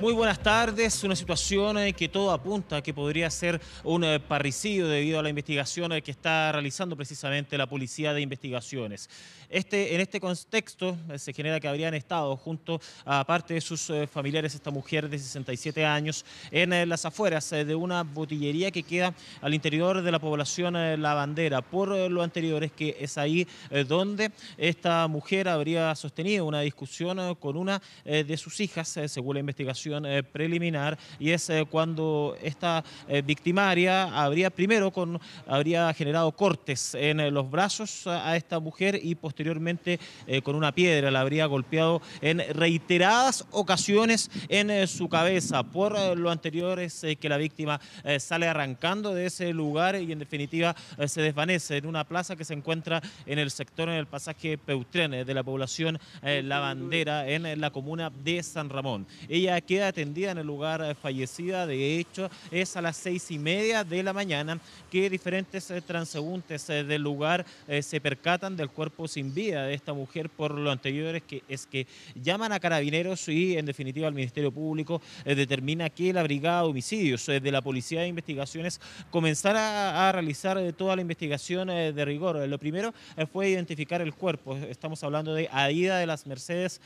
Muy buenas tardes. Una situación eh, que todo apunta que podría ser un eh, parricidio debido a la investigación eh, que está realizando precisamente la Policía de Investigaciones. Este, en este contexto se genera que habrían estado junto a parte de sus familiares esta mujer de 67 años en las afueras de una botillería que queda al interior de la población La Bandera. Por lo anterior es que es ahí donde esta mujer habría sostenido una discusión con una de sus hijas, según la investigación eh, preliminar y es eh, cuando esta eh, victimaria habría primero con, habría generado cortes en los brazos a esta mujer y posteriormente con una piedra la habría golpeado en reiteradas ocasiones en su cabeza. Por lo anterior es que la víctima sale arrancando de ese lugar y en definitiva se desvanece en una plaza que se encuentra en el sector, en el pasaje Peutren de la población La Bandera en la comuna de San Ramón. Ella atendida en el lugar eh, fallecida. De hecho, es a las seis y media de la mañana que diferentes eh, transeúntes eh, del lugar se percatan del cuerpo sin vida de esta mujer. Por lo anteriores es que, es que llaman a carabineros y, en definitiva, al Ministerio Público determina que la Brigada de Homicidios de la Policía de Investigaciones comenzara a, realizar toda la investigación de rigor. Lo primero fue identificar el cuerpo. Estamos hablando de Aida de las Mercedes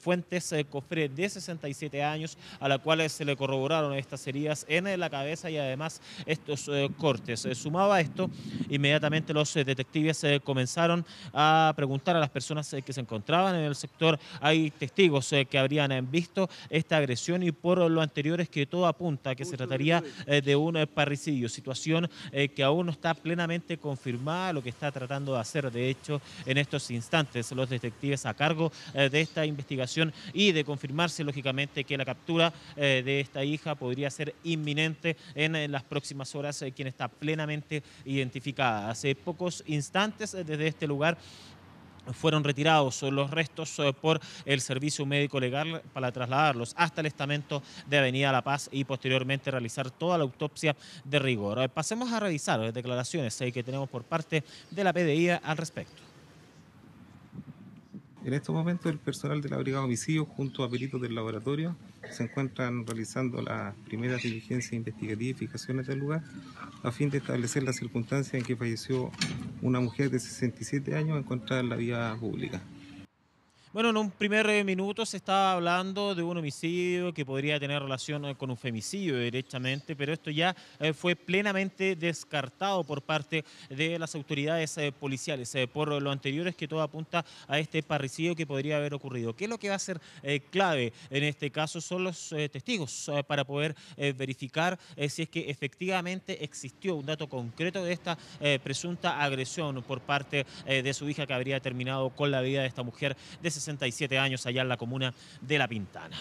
Fuentes Cofre, de 67 años a la cual se le corroboraron estas heridas en la cabeza y además estos eh, cortes. cortes. Eh, sumaba esto, inmediatamente los eh, detectives comenzaron a preguntar a las personas que se encontraban en el sector. Hay testigos que habrían visto esta agresión y por lo anterior es que todo apunta a que se trataría de un parricidio, situación que aún no está plenamente confirmada, lo que está tratando de hacer de hecho en estos instantes los detectives a cargo de esta investigación y de confirmarse lógicamente que la captura eh, de esta hija podría ser inminente en, eh, las próximas horas, eh, quien está plenamente identificada. Hace pocos instantes desde este lugar fueron retirados los restos por el servicio médico legal para trasladarlos hasta el estamento de Avenida La Paz y posteriormente realizar toda la autopsia de rigor. Pasemos a revisar las declaraciones que tenemos por parte de la PDI al respecto. En estos momentos el personal de la Brigada de junto a peritos del laboratorio se encuentran realizando las primeras diligencia investigativas y fijaciones del lugar a fin de establecer las circunstancias en que falleció una mujer de 67 años encontrada en la vía pública. Bueno, en un primer minuto se estaba hablando de un homicidio que podría tener relación eh, con un femicidio directamente, pero esto ya eh, fue plenamente descartado por parte de las autoridades eh, policiales. Por lo anterior es que todo apunta a este parricidio que podría haber ocurrido. ¿Qué es lo que va a ser clave en este caso? Son los testigos para poder verificar si es que efectivamente existió un dato concreto de esta presunta agresión por parte de su hija que habría terminado con la vida de esta mujer 67 años allá en la comuna de La Pintana.